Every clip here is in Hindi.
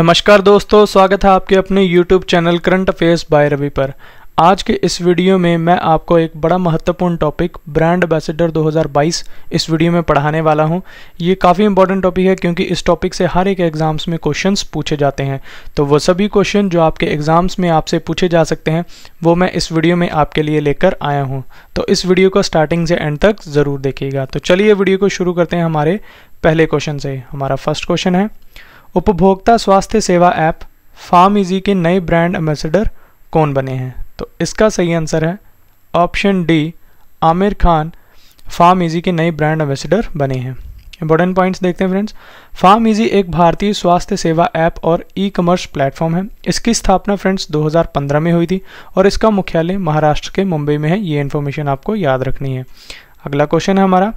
नमस्कार दोस्तों स्वागत है आपके अपने YouTube channel current affairs by Ravi पर आज के इस वीडियो में मैं आपको एक बड़ा महत्वपूर्ण टॉपिक ब्रांड एम्बेसडर 2022 इस वीडियो में पढ़ाने वाला हूं ये काफ़ी इंपॉर्टेंट टॉपिक है क्योंकि इस टॉपिक से हर एक एग्ज़ाम्स में क्वेश्चंस पूछे जाते हैं तो वो सभी क्वेश्चन जो आपके एग्ज़ाम्स में आपसे पूछे जा सकते हैं वो मैं इस वीडियो में आपके लिए लेकर आया हूँ तो इस वीडियो को स्टार्टिंग से एंड तक ज़रूर देखिएगा तो चलिए वीडियो को शुरू करते हैं हमारे पहले क्वेश्चन से हमारा फर्स्ट क्वेश्चन है उपभोक्ता स्वास्थ्य सेवा ऐप फार्म इजी के नए ब्रांड एम्बेसडर कौन बने हैं तो इसका सही आंसर है option D Aamir Khan PharmEasy के नए ब्रांड एम्बेसडर बने हैं इंपॉर्टेंट पॉइंट्स देखते हैं फ्रेंड्स फार्म इजी एक भारतीय स्वास्थ्य सेवा ऐप और ई कॉमर्स प्लेटफॉर्म है इसकी स्थापना फ्रेंड्स 2015 में हुई थी और इसका मुख्यालय महाराष्ट्र के मुंबई में है ये इन्फॉर्मेशन आपको याद रखनी है अगला क्वेश्चन है हमारा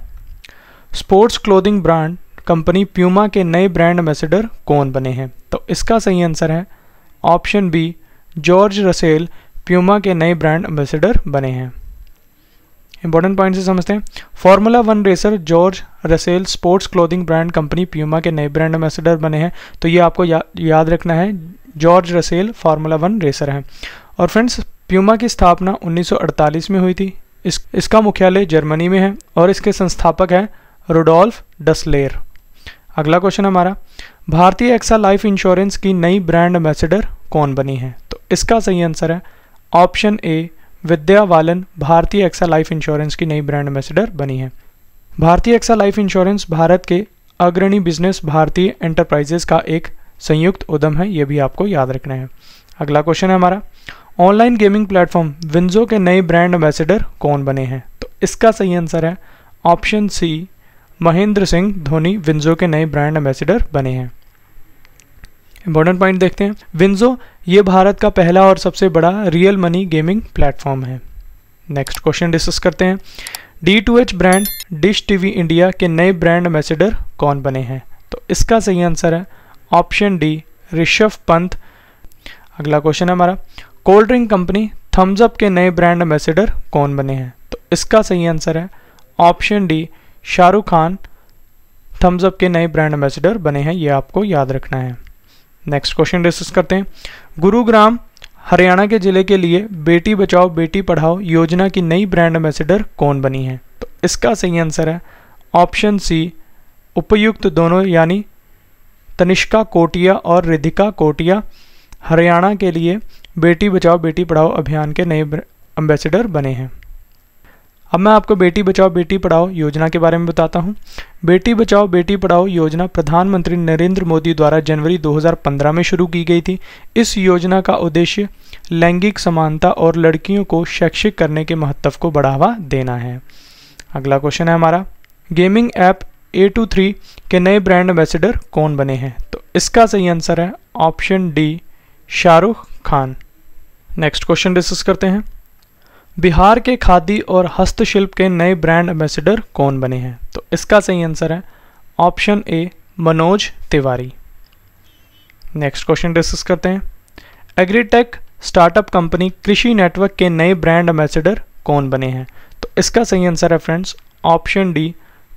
sports clothing brand company Puma के नए ब्रांड एम्बेसडर कौन बने हैं तो इसका सही आंसर है option B George Russell Puma के नए ब्रांड एम्बेसडर बने हैं इंपॉर्टेंट पॉइंट से समझते हैं formula one racer George Russell sports clothing brand company Puma के नए ब्रांड एम्बेसडर बने हैं तो ये आपको या, याद रखना है George Russell formula one racer हैं और फ्रेंड्स प्यूमा की स्थापना 1948 में हुई थी इस इसका मुख्यालय जर्मनी में है और इसके संस्थापक हैं रोडोल्फ डसलेर अगला क्वेश्चन हमारा भारतीय एक्सा लाइफ इंश्योरेंस की नई ब्रांड एम्बेसडर कौन बनी है तो इसका सही आंसर है ऑप्शन ए विद्या बालन भारतीय एक्सा लाइफ इंश्योरेंस की नई ब्रांड एम्बेसडर बनी है भारतीय एक्सा लाइफ इंश्योरेंस भारत के अग्रणी बिजनेस भारतीय एंटरप्राइजेस का एक संयुक्त उद्यम है यह भी आपको याद रखना है अगला क्वेश्चन है हमारा ऑनलाइन गेमिंग प्लेटफॉर्म विंजो के नए ब्रांड एम्बेसडर कौन बने हैं तो इसका सही आंसर है ऑप्शन सी महेंद्र सिंह धोनी विंजो के नए ब्रांड एम्बेसडर बने हैं इंपॉर्टेंट पॉइंट देखते हैं विंजो ये भारत का पहला और सबसे बड़ा रियल मनी गेमिंग प्लेटफॉर्म है नेक्स्ट क्वेश्चन डिस्कस करते हैं D to H brand Dish TV India के नए ब्रांड एम्बेसडर कौन बने हैं तो इसका सही आंसर है ऑप्शन डी ऋषभ पंत अगला क्वेश्चन है हमारा कोल्ड ड्रिंक कंपनी थम्सअप के नए ब्रांड एम्बेसडर कौन बने हैं तो इसका सही आंसर है option D Shahrukh Khan Thums Up के नए ब्रांड एम्बेसडर बने हैं ये आपको याद रखना है नेक्स्ट क्वेश्चन डिस्कस करते हैं गुरुग्राम हरियाणा के जिले के लिए बेटी बचाओ बेटी पढ़ाओ योजना की नई ब्रांड एम्बेसडर कौन बनी है तो इसका सही आंसर है ऑप्शन सी उपयुक्त दोनों यानी तनिष्का कोटिया और रिधिका कोटिया हरियाणा के लिए बेटी बचाओ बेटी पढ़ाओ अभियान के नए एम्बेसडर बने हैं अब मैं आपको बेटी बचाओ बेटी पढ़ाओ योजना के बारे में बताता हूँ बेटी बचाओ बेटी पढ़ाओ योजना प्रधानमंत्री नरेंद्र मोदी द्वारा जनवरी 2015 में शुरू की गई थी इस योजना का उद्देश्य लैंगिक समानता और लड़कियों को शैक्षिक करने के महत्व को बढ़ावा देना है अगला क्वेश्चन है हमारा gaming app A two three के नए ब्रांड एम्बेसडर कौन बने हैं तो इसका सही आंसर है option D Shahrukh Khan next question discuss करते हैं बिहार के खादी और हस्तशिल्प के नए ब्रांड एम्बेसडर कौन बने हैं तो इसका सही आंसर है option A Manoj Tiwari next question discuss करते हैं agritech startup company Krishi network के नए ब्रांड एम्बेसडर कौन बने हैं तो इसका सही आंसर है friends option D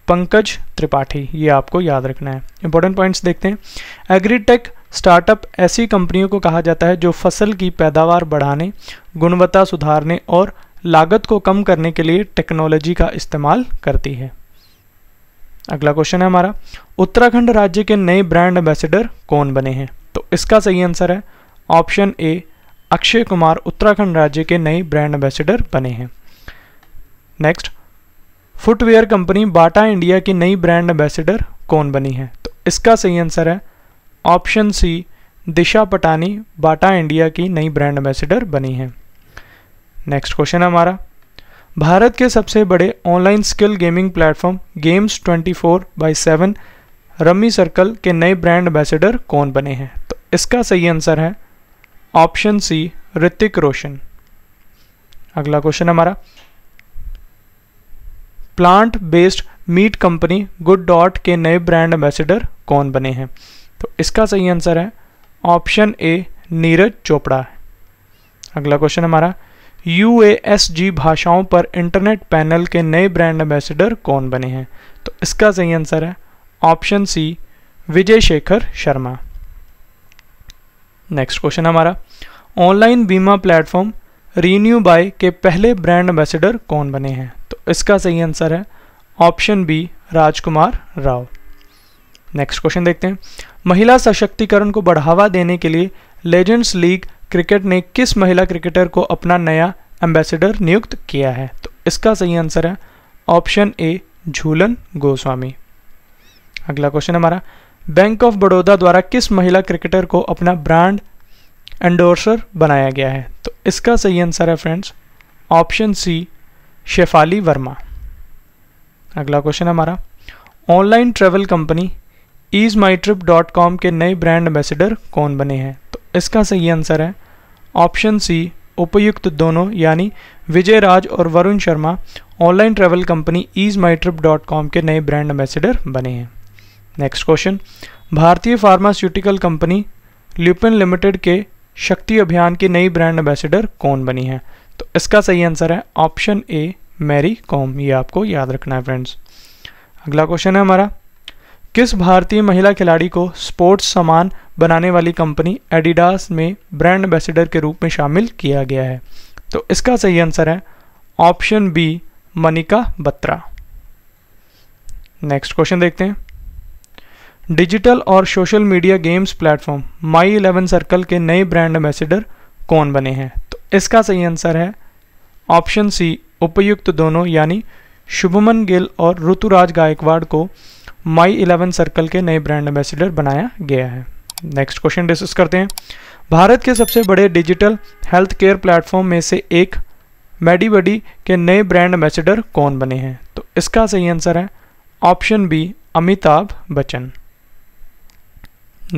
Pankaj Tripathi ये आपको याद रखना है इंपॉर्टेंट पॉइंट्स देखते हैं एग्रीटेक स्टार्टअप ऐसी कंपनियों को कहा जाता है जो फसल की पैदावार बढ़ाने गुणवत्ता सुधारने और लागत को कम करने के लिए टेक्नोलॉजी का इस्तेमाल करती है अगला क्वेश्चन है हमारा उत्तराखंड राज्य के नए ब्रांड एम्बेसडर कौन बने हैं तो इसका सही आंसर है ऑप्शन ए अक्षय कुमार उत्तराखंड राज्य के नए ब्रांड एम्बेसडर बने हैं next footwear company Bata India की नई ब्रांड एम्बेसडर कौन बनी है तो इसका सही आंसर है option C Disha Patani Bata India की नई ब्रांड एम्बेसडर बनी है नेक्स्ट क्वेश्चन हमारा भारत के सबसे बड़े online skill gaming platform games 24 four by seven Rummy Circle के नए ब्रांड एम्बेसडर कौन बने हैं तो इसका सही आंसर है ऑप्शन सी ऋतिक रोशन अगला क्वेश्चन हमारा plant based meat company Good Dot के नए ब्रांड एम्बेसडर कौन बने हैं तो इसका सही आंसर है ऑप्शन ए नीरज चोपड़ा अगला क्वेश्चन हमारा यू भाषाओं पर इंटरनेट पैनल के नए ब्रांड एम्बेसडर कौन बने हैं तो इसका सही आंसर है option C Vijay Shekhar Sharma next question हमारा ऑनलाइन बीमा प्लेटफॉर्म रीन्यू बाय के पहले ब्रांड एम्बेसडर कौन बने हैं तो इसका सही आंसर है option B Rajkumar Rao next question देखते हैं महिला सशक्तिकरण को बढ़ावा देने के लिए लेजेंड्स लीग क्रिकेट ने किस महिला क्रिकेटर को अपना नया एम्बेसडर नियुक्त किया है तो इसका सही आंसर है ऑप्शन ए झूलन गोस्वामी अगला क्वेश्चन हमारा बैंक ऑफ बड़ौदा द्वारा किस महिला क्रिकेटर को अपना ब्रांड एंडोर्सर बनाया गया है तो इसका सही आंसर है friends option C Shefali Verma अगला क्वेश्चन हमारा online travel company EaseMyTrip dot com के नए ब्रांड एम्बेसडर कौन बने हैं इसका सही आंसर है ऑप्शन सी उपयुक्त दोनों यानी विजय राज और Varun Sharma online travel company EaseMyTrip dot com के नए ब्रांड एम्बेसडर बने हैं नेक्स्ट क्वेश्चन भारतीय फार्मास्यूटिकल कंपनी ल्यूपिन लिमिटेड के शक्ति अभियान की नई ब्रांड एम्बेसडर कौन बनी है तो इसका सही आंसर है ऑप्शन ए मैरी कॉम ये आपको याद रखना है फ्रेंड्स अगला क्वेश्चन है हमारा किस भारतीय महिला खिलाड़ी को स्पोर्ट्स सामान बनाने वाली कंपनी एडिडास में ब्रांड एम्बेसडर के रूप में शामिल किया गया है तो इसका सही आंसर है option B Manika Batra next question देखते हैं डिजिटल और social media games platform My Eleven Circle के नए ब्रांड एम्बेसडर कौन बने हैं तो इसका सही आंसर है ऑप्शन सी उपयुक्त दोनों यानी शुभमन गिल और ऋतुराज गायकवाड़ को माई इलेवन सर्कल के नए ब्रांड एम्बेसडर बनाया गया है नेक्स्ट क्वेश्चन डिस्कस करते हैं भारत के सबसे बड़े डिजिटल हेल्थ केयर प्लेटफॉर्म में से एक मेडीबडी के नए ब्रांड एम्बेसडर कौन बने हैं तो इसका सही आंसर है option B Amitabh Bachchan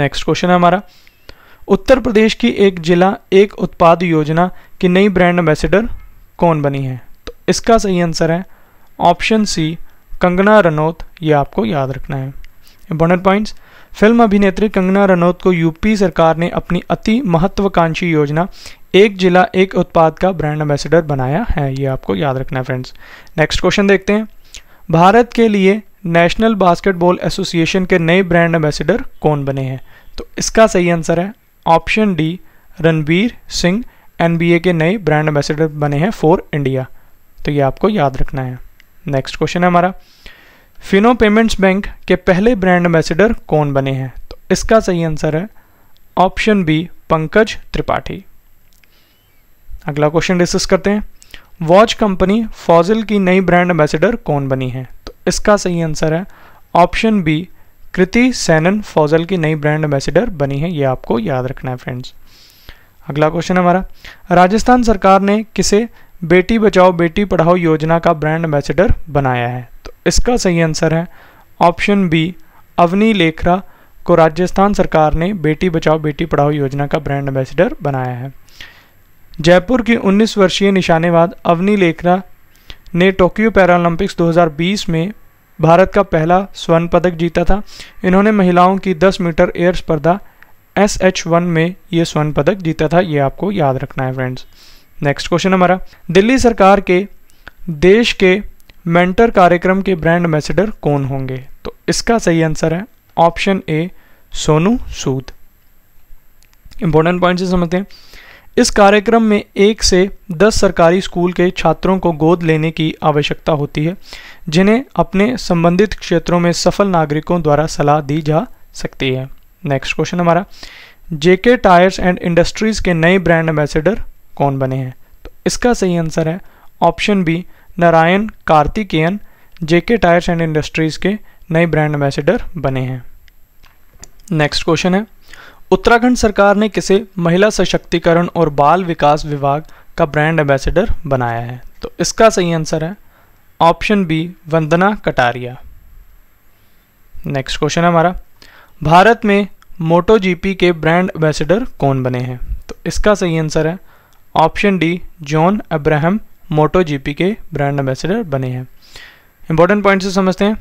next question है हमारा उत्तर प्रदेश की एक जिला एक उत्पाद योजना की नई ब्रांड एम्बेसडर कौन बनी है तो इसका सही आंसर है ऑप्शन सी कंगना रनौत ये आपको याद रखना है इंपॉर्टेंट पॉइंट्स फिल्म अभिनेत्री कंगना रनौत को यूपी सरकार ने अपनी अति महत्वाकांक्षी योजना एक जिला एक उत्पाद का ब्रांड एम्बेसडर बनाया है ये आपको याद रखना है फ्रेंड्स नेक्स्ट क्वेश्चन देखते हैं भारत के लिए नेशनल बास्केटबॉल एसोसिएशन के नए ब्रांड एम्बेसडर कौन बने हैं तो इसका सही आंसर है option D Ranbir Singh NBA के नए ब्रांड एम्बेसडर बने हैं फॉर इंडिया तो ये आपको याद रखना है नेक्स्ट क्वेश्चन है हमारा फिनो पेमेंट्स बैंक के पहले ब्रांड एम्बेसडर कौन बने हैं तो इसका सही आंसर है ऑप्शन बी पंकज त्रिपाठी अगला क्वेश्चन डिस्कस करते हैं वॉच कंपनी फॉजिल की नई ब्रांड एम्बेसडर कौन बनी है तो इसका सही आंसर है option B Kriti Sanon Fossil की नई ब्रांड एम्बेसडर बनी है ये आपको याद रखना है फ्रेंड्स अगला क्वेश्चन हमारा राजस्थान सरकार ने किसे बेटी बचाओ बेटी पढ़ाओ योजना का ब्रांड एम्बेसडर बनाया है तो इसका सही आंसर है ऑप्शन बी अवनी लेखरा को राजस्थान सरकार ने बेटी बचाओ बेटी पढ़ाओ योजना का ब्रांड एम्बेसडर बनाया है जयपुर की 19 वर्षीय निशानेबाज अवनी लेखरा ने टोक्यो पैरालंपिक्स 2020 में भारत का पहला स्वर्ण पदक जीता था इन्होंने महिलाओं की 10 मीटर एयर स्पर्धा एस एच वन में ये स्वर्ण पदक जीता था ये आपको याद रखना है फ्रेंड्स नेक्स्ट क्वेश्चन हमारा दिल्ली सरकार के देश के मेंटर कार्यक्रम के ब्रांड एम्बेसडर कौन होंगे तो इसका सही आंसर है option A Sonu Sood important point से समझते हैं इस कार्यक्रम में एक से दस सरकारी स्कूल के छात्रों को गोद लेने की आवश्यकता होती है जिन्हें अपने संबंधित क्षेत्रों में सफल नागरिकों द्वारा सलाह दी जा सकती है नेक्स्ट क्वेश्चन हमारा जेके टायर्स एंड इंडस्ट्रीज़ के नए ब्रांड एम्बेसडर कौन बने हैं तो इसका सही आंसर है option B Narayan Karthikeyan JK tyres and industries के नए ब्रांड एम्बेसडर बने हैं नेक्स्ट क्वेश्चन है उत्तराखंड सरकार ने किसे महिला सशक्तिकरण और बाल विकास विभाग का ब्रांड एम्बेसडर बनाया है तो इसका सही आंसर है option B Vandana Kataria next question है हमारा भारत में मोटो जीपी के ब्रांड एम्बेसडर कौन बने हैं तो इसका सही आंसर है option D John Abraham MotoGP के ब्रांड एम्बेसडर बने हैं इंपॉर्टेंट पॉइंट से समझते हैं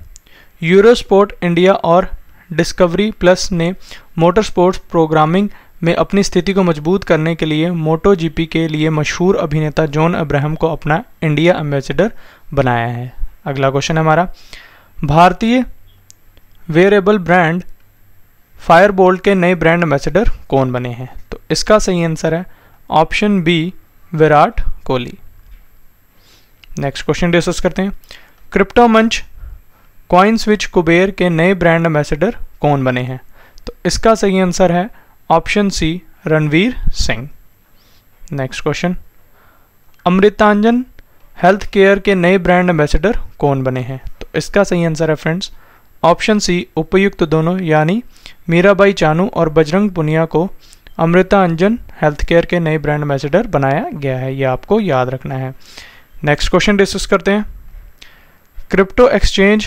यूरोस्पोर्ट इंडिया और डिस्कवरी प्लस ने मोटर स्पोर्ट्स प्रोग्रामिंग में अपनी स्थिति को मजबूत करने के लिए मोटो जीपी के लिए मशहूर अभिनेता जॉन अब्राहम को अपना इंडिया एम्बेसडर बनाया है अगला क्वेश्चन हमारा भारतीय वेरेबल ब्रांड फायरबोल्ट के नए ब्रांड एम्बेसडर कौन बने हैं तो इसका सही आंसर है option B Virat Kohli next question discuss करते हैं क्रिप्टो मंच कॉइन्स विच कुबेर के नए ब्रांड एम्बेसडर कौन बने हैं तो इसका सही आंसर है option C Ranveer Singh next question Amrutanjan health care के नए ब्रांड एम्बेसडर कौन बने हैं तो इसका सही आंसर है फ्रेंड्स ऑप्शन सी उपयुक्त दोनों यानी मीराबाई चानू और बजरंग पुनिया को अमृता अंजन हेल्थ केयर के नए ब्रांड एम्बेसडर बनाया गया है यह आपको याद रखना है नेक्स्ट क्वेश्चन डिस्कस करते हैं crypto exchange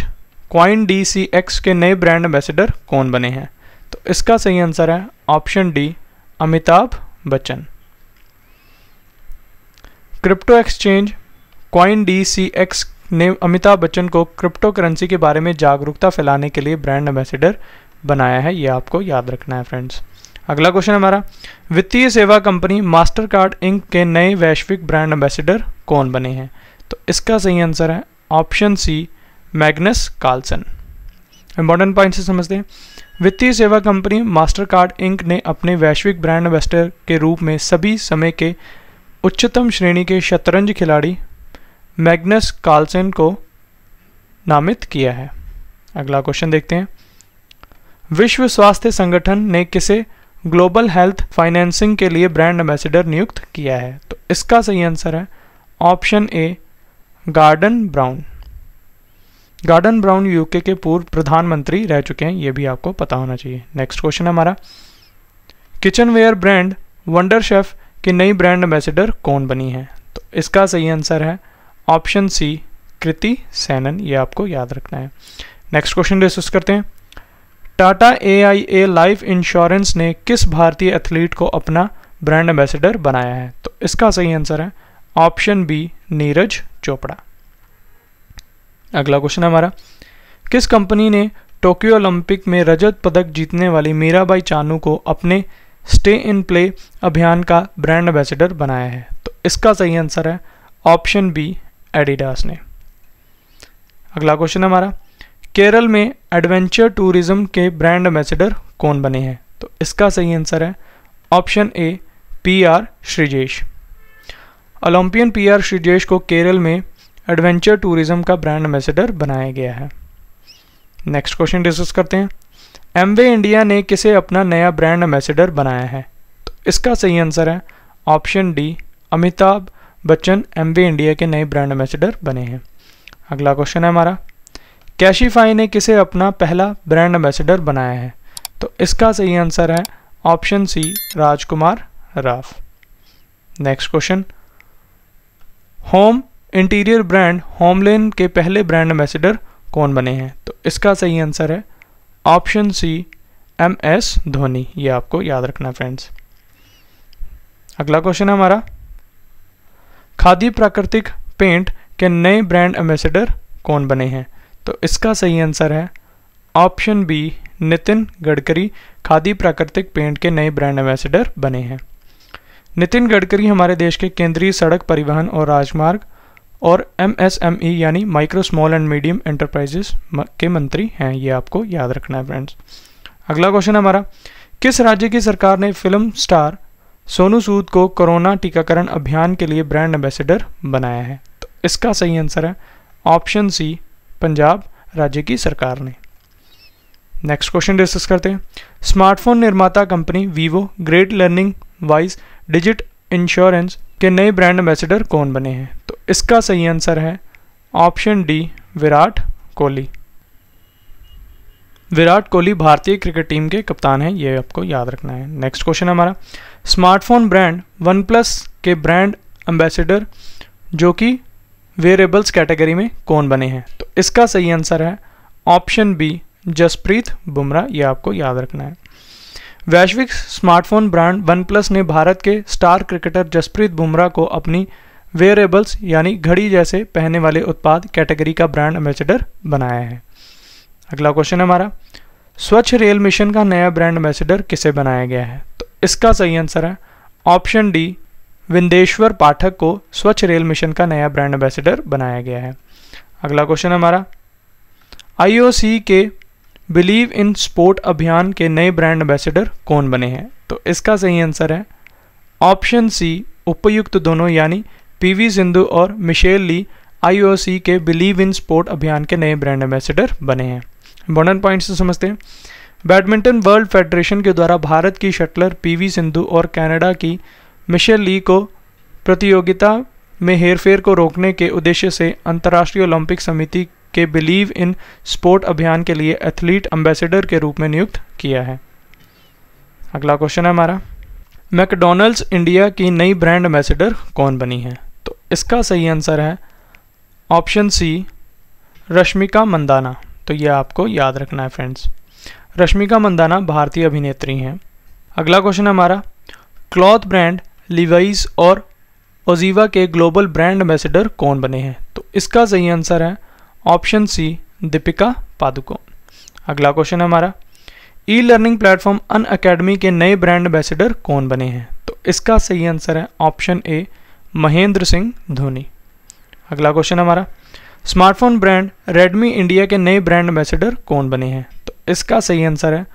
coin D C X के नए ब्रांड एम्बेसडर कौन बने हैं तो इसका सही आंसर है option D Amitabh Bachchan crypto exchange coin D C X ने अमिताभ बच्चन को क्रिप्टो करेंसी के बारे में जागरूकता फैलाने के लिए ब्रांड एम्बेसडर बनाया है ये आपको याद रखना है फ्रेंड्स अगला क्वेश्चन हमारा वित्तीय सेवा कंपनी मास्टर कार्ड इंक के नए वैश्विक ब्रांड एम्बेसडर कौन बने हैं तो इसका सही आंसर है option C Magnus Carlsen important point से समझते हैं वित्तीय सेवा कंपनी मास्टर कार्ड इंक ने अपने वैश्विक ब्रांड एम्बेसडर के रूप में सभी समय के उच्चतम श्रेणी के शतरंज खिलाड़ी मैग्नस कार्लसन को नामित किया है अगला क्वेश्चन देखते हैं विश्व स्वास्थ्य संगठन ने किसे ग्लोबल हेल्थ फाइनेंसिंग के लिए ब्रांड एम्बेसडर नियुक्त किया है तो इसका सही आंसर है option A Gordon Brown Gordon Brown UK के पूर्व प्रधानमंत्री रह चुके हैं ये भी आपको पता होना चाहिए नेक्स्ट क्वेश्चन हमारा किचनवेयर ब्रांड वंडर शेफ की नई ब्रांड एम्बेसडर कौन बनी है तो इसका सही आंसर है ऑप्शन सी कृति सैनन ये आपको याद रखना है नेक्स्ट क्वेश्चन डिस्कस करते हैं Tata A I A life insurance ने किस भारतीय एथलीट को अपना ब्रांड एम्बेसडर बनाया है तो इसका सही आंसर है ऑप्शन बी नीरज चोपड़ा अगला क्वेश्चन हमारा किस कंपनी ने टोक्यो ओलंपिक में रजत पदक जीतने वाली मीराबाई चानू को अपने स्टे इन प्ले अभियान का ब्रांड एम्बेसडर बनाया है तो इसका सही आंसर है ऑप्शन बी एडिडास ने अगला क्वेश्चन हमारा केरल में एडवेंचर टूरिज्म के ब्रांड एम्बेसडर कौन बने हैं तो इसका सही आंसर है option A P R Sreejesh Olympian P R Sreejesh को केरल में एडवेंचर टूरिज्म का ब्रांड एम्बेसडर बनाया गया है नेक्स्ट क्वेश्चन डिस्कस करते हैं एमवे इंडिया ने किसे अपना नया ब्रांड एम्बेसडर बनाया है तो इसका सही आंसर है option D Amitabh Bachchan Amway India के नए ब्रांड एम्बेसडर बने हैं अगला क्वेश्चन है हमारा कैशीफाई ने किसे अपना पहला ब्रांड एम्बेसडर बनाया है तो इसका सही आंसर है option C Rajkummar Rao next question home interior brand HomeLane के पहले ब्रांड एम्बेसडर कौन बने हैं तो इसका सही आंसर है option C M S Dhoni ये आपको याद रखना फ्रेंड्स अगला क्वेश्चन है हमारा खादी प्राकृतिक पेंट के नए ब्रांड एम्बेसडर कौन बने हैं तो इसका सही आंसर है option B Nitin Gadkari Khadi Prakritik paint के नए ब्रांड एम्बेसडर बने हैं नितिन गडकरी हमारे देश के केंद्रीय सड़क परिवहन और राजमार्ग और ई e यानी micro small and medium enterprises के मंत्री हैं ये आपको याद रखना है फ्रेंड्स अगला क्वेश्चन हमारा किस राज्य की सरकार ने फिल्म स्टार सोनू सूद को कोरोना टीकाकरण अभियान के लिए ब्रांड एम्बेसडर बनाया है तो इसका सही आंसर है ऑप्शन सी पंजाब राज्य की सरकार ने नेक्स्ट क्वेश्चन डिस्कस करते हैं स्मार्टफोन निर्माता कंपनी Vivo Great Learning Wise Digit insurance के नए ब्रांड एम्बेसडर कौन बने हैं तो इसका सही आंसर है ऑप्शन डी विराट कोहली विराट कोहली भारतीय क्रिकेट टीम के कप्तान हैं ये आपको याद रखना है नेक्स्ट क्वेश्चन हमारा स्मार्टफोन ब्रांड वन प्लस के ब्रांड एम्बेसडर जो कि वेरिएबल्स कैटेगरी में कौन बने हैं तो इसका सही आंसर है ऑप्शन बी जसप्रीत बुमराह ये आपको याद रखना है वैश्विक स्मार्टफोन ब्रांड वन प्लस ने भारत के स्टार क्रिकेटर जसप्रीत बुमराह को अपनी वेरिएबल्स यानी घड़ी जैसे पहनने वाले उत्पाद कैटेगरी का ब्रांड एम्बेसडर बनाया है अगला क्वेश्चन हमारा स्वच्छ रेल मिशन का नया ब्रांड एम्बेसडर किसे बनाया गया है तो इसका सही आंसर है ऑप्शन डी विंदेश्वर पाठक को स्वच्छ रेल मिशन का नया ब्रांड एम्बेसडर बनाया गया है अगला क्वेश्चन हमारा आईओसी के बिलीव इन स्पोर्ट अभियान के नए ब्रांड एम्बेसडर कौन बने हैं तो इसका सही आंसर है ऑप्शन सी उपयुक्त दोनों यानी पीवी सिंधु और मिशेल ली आईओसी के बिलीव इन स्पोर्ट अभियान के नए ब्रांड एम्बेसडर बने हैं इंपॉर्टेंट पॉइंट से समझते हैं बैडमिंटन वर्ल्ड फेडरेशन के द्वारा भारत की शटलर पीवी सिंधु और कनाडा की मिशेल ली को प्रतियोगिता में हेरफेर को रोकने के उद्देश्य से अंतर्राष्ट्रीय ओलंपिक समिति के बिलीव इन स्पोर्ट अभियान के लिए एथलीट एम्बेसडर के रूप में नियुक्त किया है अगला क्वेश्चन है हमारा मैकडोनल्ड्स इंडिया की नई ब्रांड एम्बेसडर कौन बनी है तो इसका सही आंसर है ऑप्शन सी रश्मिका मंदाना तो यह आपको याद रखना है फ्रेंड्स रश्मिका मंदाना भारतीय अभिनेत्री हैं अगला क्वेश्चन हमारा क्लॉथ ब्रांड लिवाइस और ओजीवा के ग्लोबल ब्रांड एम्बेसडर कौन बने हैं तो इसका सही आंसर है ऑप्शन सी दीपिका पादुकोण अगला क्वेश्चन है हमारा e learning platform Unacademy के नए ब्रांड एम्बेसडर कौन बने हैं तो इसका सही आंसर है ऑप्शन ए महेंद्र सिंह धोनी अगला क्वेश्चन हमारा स्मार्टफोन ब्रांड रेडमी इंडिया के नए ब्रांड एम्बेसडर कौन बने हैं तो इसका सही आंसर है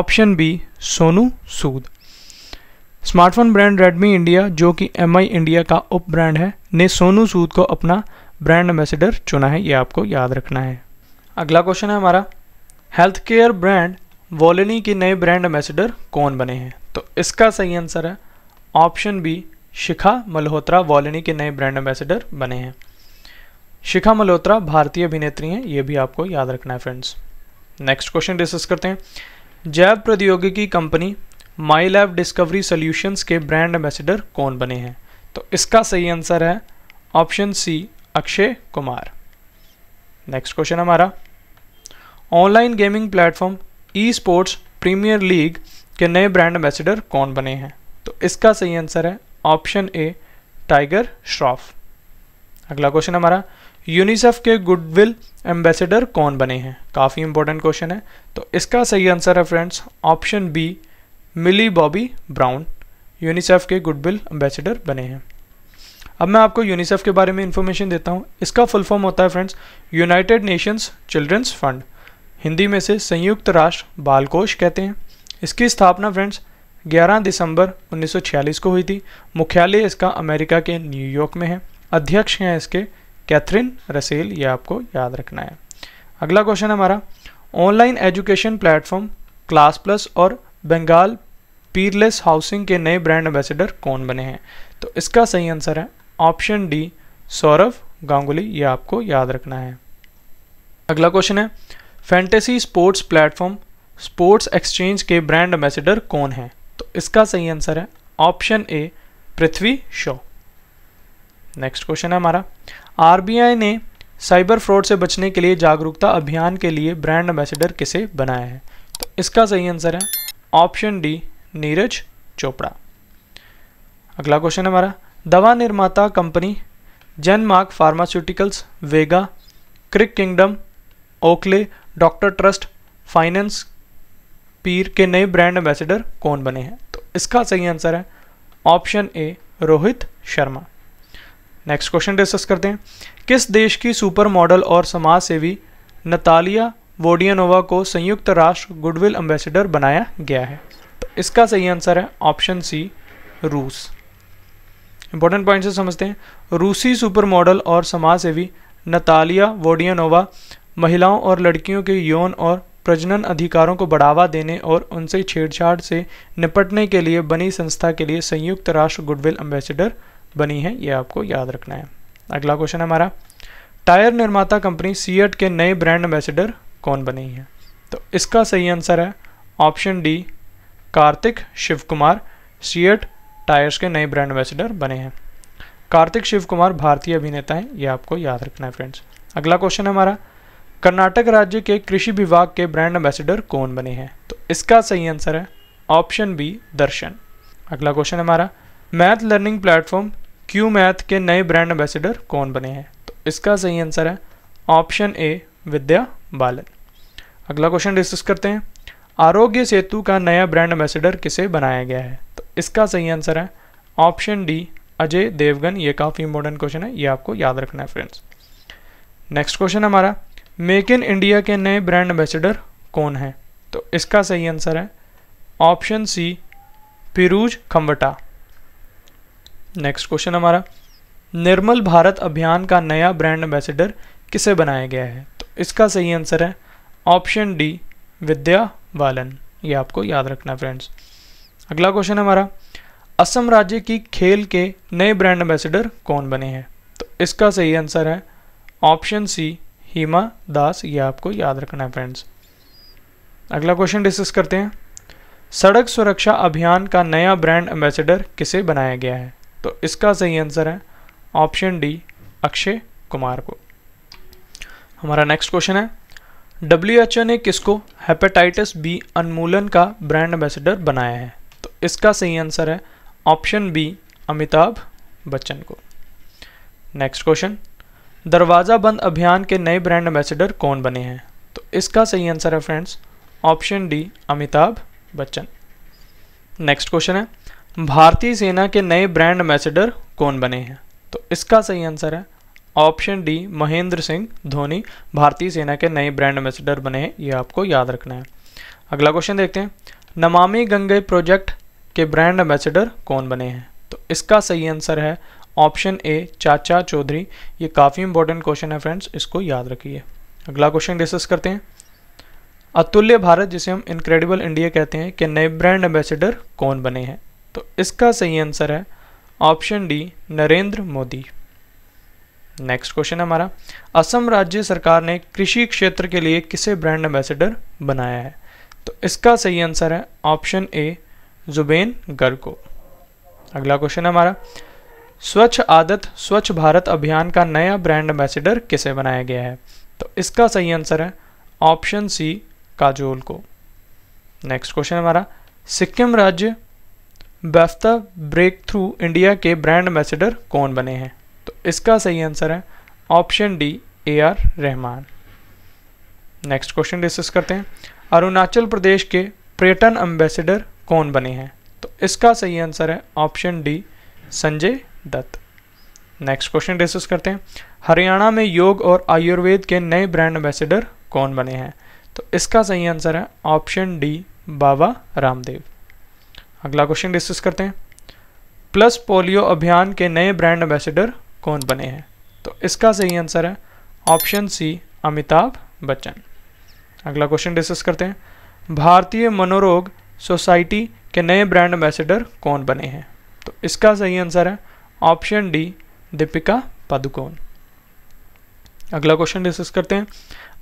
option B Sonu Sood smartphone brand Redmi India जो कि एम इंडिया का उप ब्रांड है ने सोनू सूद को अपना ब्रांड एम्बेसडर चुना है ये आपको याद रखना है अगला क्वेश्चन है हमारा हेल्थ केयर ब्रांड वोलिनी के नए ब्रांड एम्बेसडर कौन बने हैं तो इसका सही आंसर है option B Shikha Malhotra Volini के नए ब्रांड एम्बेसडर बने हैं शिखा मल्होत्रा भारतीय अभिनेत्री हैं ये भी आपको याद रखना है फ्रेंड्स नेक्स्ट क्वेश्चन डिस्कस करते हैं जैव प्रौद्योगिकी कंपनी माई लैब डिस्कवरी सोल्यूशन के ब्रांड एम्बेसडर कौन बने हैं तो इसका सही आंसर है option C Akshay Kumar next question हमारा online gaming platform esports premier league के नए ब्रांड एम्बेसडर कौन बने हैं तो इसका सही आंसर है ऑप्शन ए टाइगर श्रॉफ अगला क्वेश्चन हमारा यूनिसेफ के गुडविल एम्बेसडर कौन बने हैं काफ़ी इंपॉर्टेंट क्वेश्चन है तो इसका सही आंसर है friends option B Millie Bobby Brown UNICEF के गुडविल एम्बेसडर बने हैं अब मैं आपको यूनिसेफ के बारे में इन्फॉर्मेशन देता हूँ इसका फुल फॉर्म होता है friends United Nations children's fund Hindi में से संयुक्त राष्ट्र बाल कोष कहते हैं इसकी स्थापना फ्रेंड्स 11 दिसंबर 1946 को हुई थी मुख्यालय इसका अमेरिका के न्यूयॉर्क में है अध्यक्ष हैं इसके कैथरीन रसेल ये आपको याद रखना है अगला क्वेश्चन हमारा online education platform Classplus और बंगाल पीरलेस हाउसिंग के नए ब्रांड एम्बेसडर कौन बने हैं तो इसका सही आंसर है ऑप्शन डी सौरभ गांगुली ये आपको याद रखना है अगला क्वेश्चन है fantasy sports platform sports exchange के ब्रांड एम्बेसडर कौन है तो इसका सही आंसर है option A Prithvi Shaw next question है हमारा आरबीआई ने साइबर फ्रॉड से बचने के लिए जागरूकता अभियान के लिए ब्रांड एम्बेसडर किसे बनाया है तो इसका सही आंसर है ऑप्शन डी नीरज चोपड़ा अगला क्वेश्चन हमारा दवा निर्माता कंपनी Glenmark pharmaceuticals Vega CricKingdom Oakley Doctor Trust Finance Peer के नए ब्रांड एम्बेसडर कौन बने हैं तो इसका सही आंसर है option A Rohit Sharma next question discuss करते हैं किस देश की सुपर मॉडल और समाज सेवी नतालिया वोडियानोवा को संयुक्त राष्ट्र गुडविल एम्बेसडर बनाया गया है तो इसका सही आंसर है ऑप्शन सी रूस इंपॉर्टेंट पॉइंट से समझते हैं रूसी सुपर मॉडल और समाज सेवी नतालिया वोडियानोवा महिलाओं और लड़कियों के यौन और प्रजनन अधिकारों को बढ़ावा देने और उनसे छेड़छाड़ से निपटने के लिए बनी संस्था के लिए संयुक्त राष्ट्र गुडविल एम्बेसडर बनी है यह आपको याद रखना है अगला क्वेश्चन है हमारा टायर निर्माता कंपनी सीएट के नए ब्रांड एम्बेसडर कौन बनी है तो इसका सही आंसर है option D Karthik Shiv Kumar CEAT tyres के नए ब्रांड एम्बेसडर बने हैं कार्तिक शिव कुमार भारतीय अभिनेता हैं ये आपको याद रखना है फ्रेंड्स अगला क्वेश्चन है हमारा कर्नाटक राज्य के कृषि विभाग के ब्रांड एम्बेसडर कौन बने हैं तो इसका सही आंसर है ऑप्शन बी दर्शन अगला क्वेश्चन हमारा math learning platform Cuemath के नए ब्रांड एम्बेसडर कौन बने हैं तो इसका सही आंसर है ऑप्शन ए विद्या बालन अगला क्वेश्चन डिस्कस करते हैं आरोग्य सेतु का नया ब्रांड एम्बेसडर किसे बनाया गया है तो इसका सही आंसर है ऑप्शन डी अजय देवगन ये काफ़ी इंपॉर्टेंट क्वेश्चन है ये आपको याद रखना है फ्रेंड्स नेक्स्ट क्वेश्चन हमारा मेक इन इंडिया के नए ब्रांड एम्बेसडर कौन है तो इसका सही आंसर है option C Firoz Khambatta next question हमारा निर्मल भारत अभियान का नया ब्रांड एम्बेसडर किसे बनाया गया है इसका सही आंसर है ऑप्शन डी विद्या बालन ये आपको याद रखना फ्रेंड्स अगला क्वेश्चन हमारा असम राज्य की खेल के नए ब्रांड एम्बेसडर कौन बने हैं तो इसका सही आंसर है ऑप्शन सी हीमा दास ये आपको याद रखना है फ्रेंड्स अगला क्वेश्चन डिस्कस करते हैं सड़क सुरक्षा अभियान का नया ब्रांड एम्बेसडर किसे बनाया गया है तो इसका सही आंसर है ऑप्शन डी अक्षय कुमार को हमारा नेक्स्ट क्वेश्चन है डब्ल्यू एच ओ ने किसको हेपेटाइटिस बी अनमूलन का ब्रांड एम्बेसडर बनाया है तो इसका सही आंसर है ऑप्शन बी अमिताभ बच्चन को नेक्स्ट क्वेश्चन दरवाज़ा बंद अभियान के नए ब्रांड एम्बेसडर कौन बने हैं तो इसका सही आंसर है friends option D Amitabh Bachchan next question है भारतीय सेना के नए ब्रांड एम्बेसडर कौन बने हैं तो इसका सही आंसर है ऑप्शन डी महेंद्र सिंह धोनी भारतीय सेना के नए ब्रांड एम्बेसडर बने हैं ये आपको याद रखना है अगला क्वेश्चन देखते हैं नमामि गंगे प्रोजेक्ट के ब्रांड एम्बेसडर कौन बने हैं तो इसका सही आंसर है ऑप्शन ए चाचा चौधरी ये काफ़ी इंपॉर्टेंट क्वेश्चन है फ्रेंड्स इसको याद रखिए अगला क्वेश्चन डिस्कस करते हैं अतुल्य भारत जिसे हम इनक्रेडिबल इंडिया कहते हैं कि नए ब्रांड एम्बेसडर कौन बने हैं तो इसका सही आंसर है option D Narendra Modi next question हमारा असम राज्य सरकार ने कृषि क्षेत्र के लिए किसे ब्रांड एम्बेसडर बनाया है तो इसका सही आंसर है ऑप्शन ए जुबेन गर्ग को अगला क्वेश्चन हमारा स्वच्छ आदत स्वच्छ भारत अभियान का नया ब्रांड एम्बेसडर किसे बनाया गया है तो इसका सही आंसर है ऑप्शन सी काजोल को नेक्स्ट क्वेश्चन हमारा सिक्किम राज्य बेफ्ता ब्रेक थ्रू इंडिया के ब्रांड एम्बेसडर कौन बने हैं इसका सही आंसर है option D A R Rahman next question discuss करते हैं अरुणाचल प्रदेश के पर्यटन एम्बेसडर कौन बने हैं तो इसका सही आंसर है option D Sanjay Dutt next question discuss करते हैं हरियाणा में योग और आयुर्वेद के नए ब्रांड एम्बेसडर कौन बने हैं तो इसका सही आंसर है ऑप्शन डी बाबा रामदेव अगला क्वेश्चन डिस्कस करते हैं प्लस पोलियो अभियान के नए ब्रांड एम्बेसडर कौन बने हैं तो इसका सही आंसर है ऑप्शन सी अमिताभ बच्चन अगला क्वेश्चन डिस्कस करते हैं भारतीय मनोरोग सोसाइटी के नए ब्रांड एम्बेसडर कौन बने हैं तो इसका सही आंसर है ऑप्शन डी दीपिका पादुकोण अगला क्वेश्चन डिस्कस करते हैं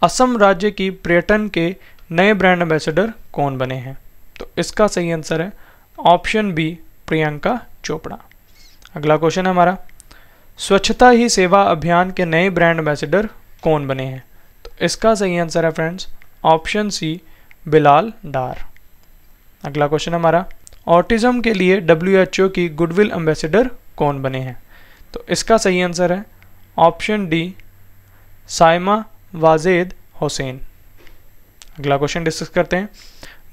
असम राज्य की पर्यटन के नए ब्रांड एम्बेसडर कौन बने हैं तो इसका सही आंसर है ऑप्शन बी प्रियंका चोपड़ा अगला क्वेश्चन है हमारा स्वच्छता ही सेवा अभियान के नए ब्रांड एम्बेसडर कौन बने हैं तो इसका सही आंसर है friends option C Bilal Dar अगला क्वेश्चन हमारा ऑटिज्म के लिए डब्ल्यू एच ओ की गुडविल एम्बेसडर कौन बने हैं तो इसका सही आंसर है ऑप्शन डी साइमा वाजेद हुसैन अगला क्वेश्चन डिस्कस करते हैं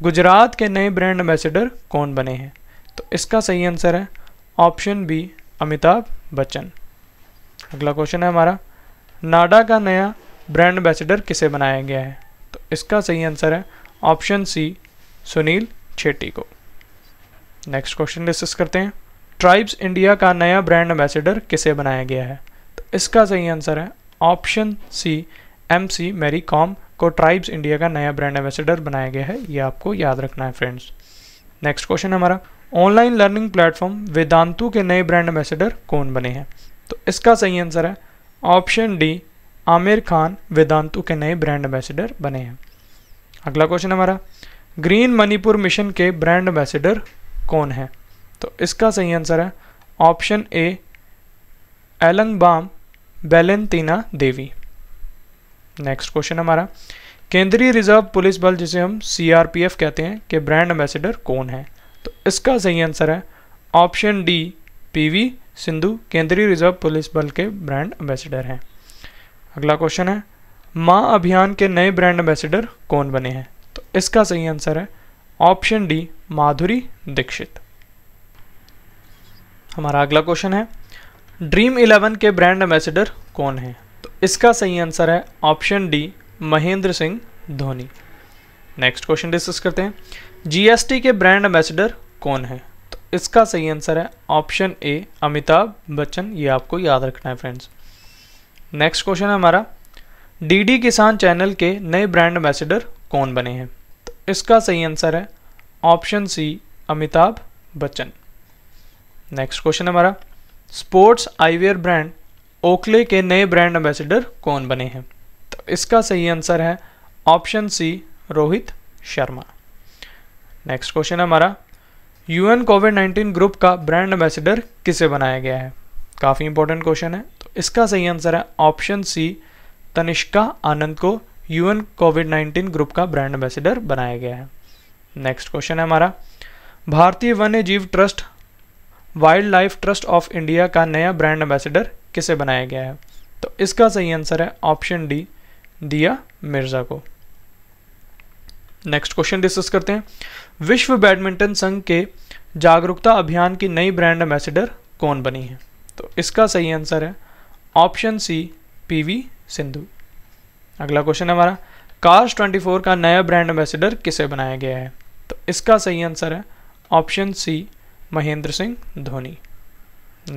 गुजरात के नए ब्रांड एम्बेसडर कौन बने हैं तो इसका सही आंसर है ऑप्शन बी अमिताभ बच्चन अगला क्वेश्चन है हमारा नाडा का नया ब्रांड एम्बेसडर किसे बनाया गया है तो इसका सही आंसर है ऑप्शन सी सुनील छेट्टी को नेक्स्ट क्वेश्चन डिस्कस करते हैं ट्राइब्स इंडिया का नया ब्रांड एम्बेसडर किसे बनाया गया है तो इसका सही आंसर है ऑप्शन सी एम सी मेरी कॉम को ट्राइब्स इंडिया का नया ब्रांड एम्बेसडर बनाया गया है ये आपको याद रखना है फ्रेंड्स नेक्स्ट क्वेश्चन हमारा ऑनलाइन लर्निंग प्लेटफॉर्म वेदांतु के नए ब्रांड एम्बेसडर कौन बने हैं तो इसका सही आंसर है ऑप्शन डी आमिर खान वेदांतु के नए ब्रांड एम्बेसडर बने हैं अगला क्वेश्चन हमारा ग्रीन मणिपुर मिशन के ब्रांड एम्बेसडर कौन है तो इसका सही आंसर है option A Elangbam Valentina Devi next question हमारा केंद्रीय रिजर्व पुलिस बल जिसे हम सीआरपीएफ कहते हैं के ब्रांड एम्बेसडर कौन है तो इसका सही आंसर है ऑप्शन डी पीवी सिंधु केंद्रीय रिजर्व पुलिस बल के ब्रांड एम्बेसडर हैं अगला क्वेश्चन है माँ अभियान के नए ब्रांड एम्बेसडर कौन बने हैं तो इसका सही आंसर है ऑप्शन डी माधुरी दीक्षित हमारा अगला क्वेश्चन है ड्रीम इलेवन के ब्रांड एम्बेसडर कौन है तो इसका सही आंसर है option D Mahendra Singh Dhoni next question discuss करते हैं जीएसटी के ब्रांड एम्बेसडर कौन है इसका सही आंसर है ऑप्शन ए अमिताभ बच्चन ये आपको याद रखना है फ्रेंड्स नेक्स्ट क्वेश्चन है हमारा डीडी किसान चैनल के नए ब्रांड एम्बेसडर कौन बने हैं तो इसका सही आंसर है option C Amitabh Bachchan next question हमारा स्पोर्ट्स आईवेयर ब्रांड ओकले के नए ब्रांड एम्बेसडर कौन बने हैं तो इसका सही आंसर है option C Rohit Sharma next question हमारा यूएन कोविड 19 ग्रुप का ब्रांड एम्बेसडर किसे बनाया गया है काफ़ी इंपॉर्टेंट क्वेश्चन है तो इसका सही आंसर है ऑप्शन सी तनिष्का आनंद को यूएन कोविड 19 ग्रुप का ब्रांड एम्बेसडर बनाया गया है नेक्स्ट क्वेश्चन है हमारा भारतीय वन्य जीव trust wildlife trust of India का नया ब्रांड एम्बेसडर किसे बनाया गया है तो इसका सही आंसर है ऑप्शन डी दिया मिर्ज़ा को नेक्स्ट क्वेश्चन डिस्कस करते हैं विश्व बैडमिंटन संघ के जागरूकता अभियान की नई ब्रांड एम्बेसडर कौन बनी है तो इसका सही आंसर है ऑप्शन सी पीवी सिंधु अगला क्वेश्चन हमारा कार्स 24 का नया ब्रांड एम्बेसडर किसे बनाया गया है तो इसका सही आंसर है option C Mahendra Singh Dhoni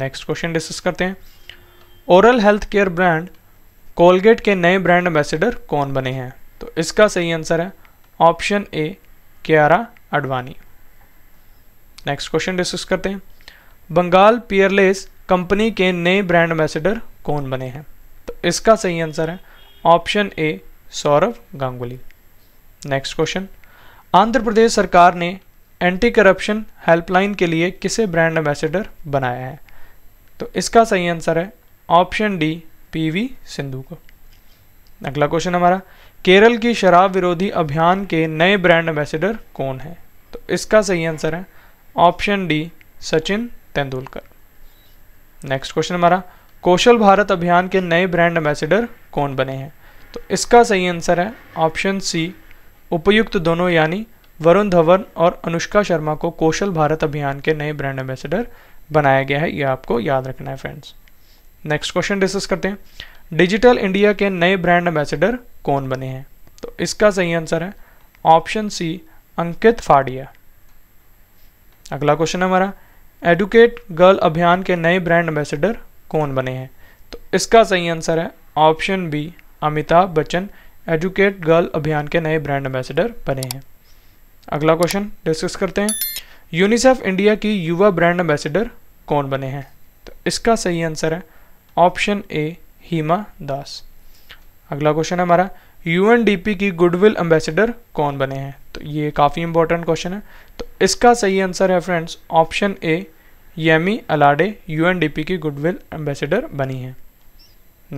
next question discuss करते हैं oral health care brand Colgate के नए ब्रांड एम्बेसडर कौन बने हैं तो इसका सही आंसर है option A Kiara Advani next question discuss करते हैं बंगाल पियरलेस कंपनी के नए ब्रांड एम्बेसडर कौन बने हैं तो इसका सही आंसर है option A Sourav Ganguly next question Andhra Pradesh सरकार ने एंटी करप्शन हेल्पलाइन के लिए किसे ब्रांड एम्बेसडर बनाया है तो इसका सही आंसर है ऑप्शन डी पीवी सिंधु को अगला क्वेश्चन हमारा केरल की शराब विरोधी अभियान के नए ब्रांड एम्बेसडर कौन है तो इसका सही आंसर है option D Sachin Tendulkar next question हमारा कौशल भारत अभियान के नए ब्रांड एम्बेसडर कौन बने हैं तो इसका सही आंसर है ऑप्शन सी उपयुक्त दोनों यानी वरुण धवन और अनुष्का शर्मा को कौशल भारत अभियान के नए ब्रांड एम्बेसडर बनाया गया है यह आपको याद रखना है फ्रेंड्स नेक्स्ट क्वेश्चन डिस्कस करते हैं डिजिटल इंडिया के नए ब्रांड एम्बेसडर कौन बने हैं तो इसका सही आंसर है ऑप्शन सी अंकित फाड़िया अगला क्वेश्चन हमारा एडुकेट गर्ल अभियान के नए ब्रांड एम्बेसडर कौन बने हैं तो इसका सही आंसर है option B Amitabh Bachchan educate girl अभियान के नए ब्रांड एम्बेसडर बने हैं अगला क्वेश्चन डिस्कस करते हैं यूनिसेफ इंडिया की युवा ब्रांड एम्बेसडर कौन बने हैं तो इसका सही आंसर है ऑप्शन ए हीमा दास अगला क्वेश्चन है हमारा यूएनडीपी की गुडविल एम्बेसडर कौन बने हैं तो ये काफ़ी इंपॉर्टेंट क्वेश्चन है तो इसका सही आंसर है friends option A Yemi Alade UNDP की गुडविल एम्बेसडर बनी है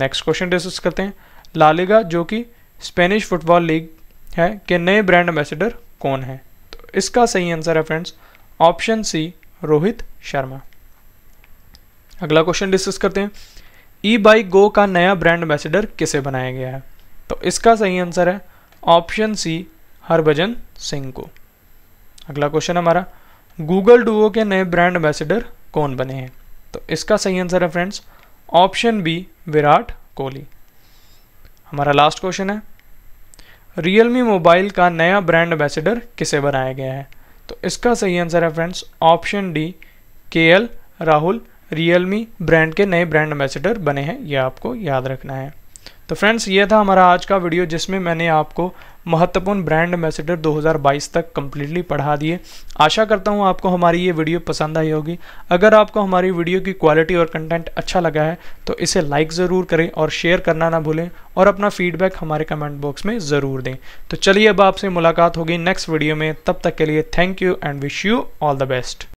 नेक्स्ट क्वेश्चन डिस्कस करते हैं लालिगा जो कि स्पेनिश फुटबॉल लीग है के नए ब्रांड एम्बेसडर कौन है तो इसका सही आंसर है friends option C Rohit Sharma अगला क्वेश्चन डिस्कस करते हैं ई बाइक गो का नया ब्रांड एम्बेसडर किसे बनाया गया है तो इसका सही आंसर है ऑप्शन सी हरभजन सिंह को अगला क्वेश्चन हमारा गूगल डुओ के नए ब्रांड एम्बेसडर कौन बने हैं तो इसका सही आंसर है friends option B Virat Kohli हमारा लास्ट क्वेश्चन है रियलमी मोबाइल का नया ब्रांड एम्बेसडर किसे बनाया गया है तो इसका सही आंसर है friends option D K L Rahul Realme brand के नए ब्रांड एम्बेसडर बने हैं ये आपको याद रखना है तो फ्रेंड्स ये था हमारा आज का वीडियो जिसमें मैंने आपको महत्वपूर्ण ब्रांड एम्बेसडर 2022 तक कम्प्लीटली पढ़ा दिए आशा करता हूँ आपको हमारी ये वीडियो पसंद आई होगी अगर आपको हमारी वीडियो की क्वालिटी और कंटेंट अच्छा लगा है तो इसे लाइक ज़रूर करें और शेयर करना ना भूलें और अपना फीडबैक हमारे कमेंट बॉक्स में ज़रूर दें तो चलिए अब आपसे मुलाकात होगी नेक्स्ट वीडियो में तब तक के लिए thank you and wish you all the best